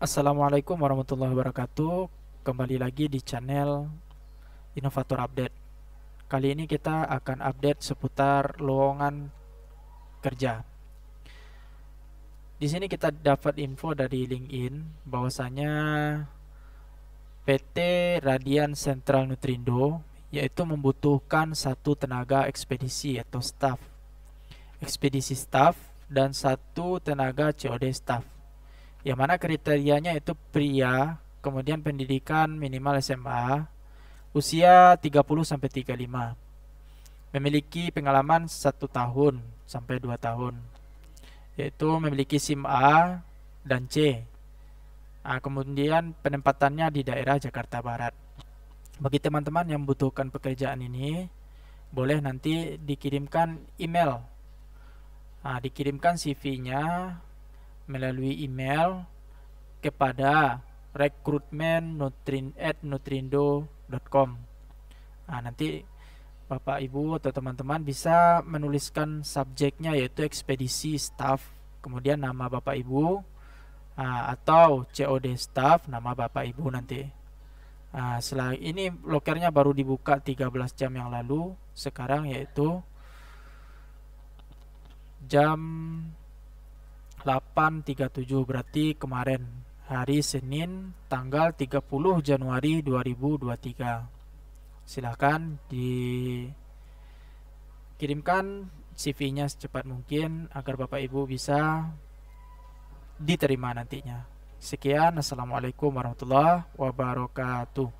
Assalamualaikum warahmatullahi wabarakatuh Kembali lagi di channel Inovator Update Kali ini kita akan update seputar lowongan kerja Di sini kita dapat info dari LinkedIn bahwasanya PT Radian Central Nutrindo yaitu membutuhkan satu tenaga ekspedisi atau staff ekspedisi staff dan satu tenaga COD staff yang mana kriterianya itu pria, kemudian pendidikan minimal SMA, usia 30 sampai 35. Memiliki pengalaman 1 tahun sampai 2 tahun. Yaitu memiliki SIM A dan C. Nah, kemudian penempatannya di daerah Jakarta Barat. Bagi teman-teman yang membutuhkan pekerjaan ini, boleh nanti dikirimkan email. Nah, dikirimkan CV-nya melalui email kepada rekrutmen@nutrindo.com. Nah, nanti Bapak Ibu atau teman-teman bisa menuliskan subjeknya yaitu ekspedisi staff, kemudian nama Bapak Ibu ah, atau COD staff nama Bapak Ibu nanti. Nah, setelah ini lokernya baru dibuka 13 jam yang lalu, sekarang yaitu jam 837 berarti kemarin hari Senin tanggal 30 Januari 2023. Silahkan dikirimkan CV-nya secepat mungkin agar Bapak Ibu bisa diterima nantinya. Sekian, Assalamualaikum warahmatullahi wabarakatuh.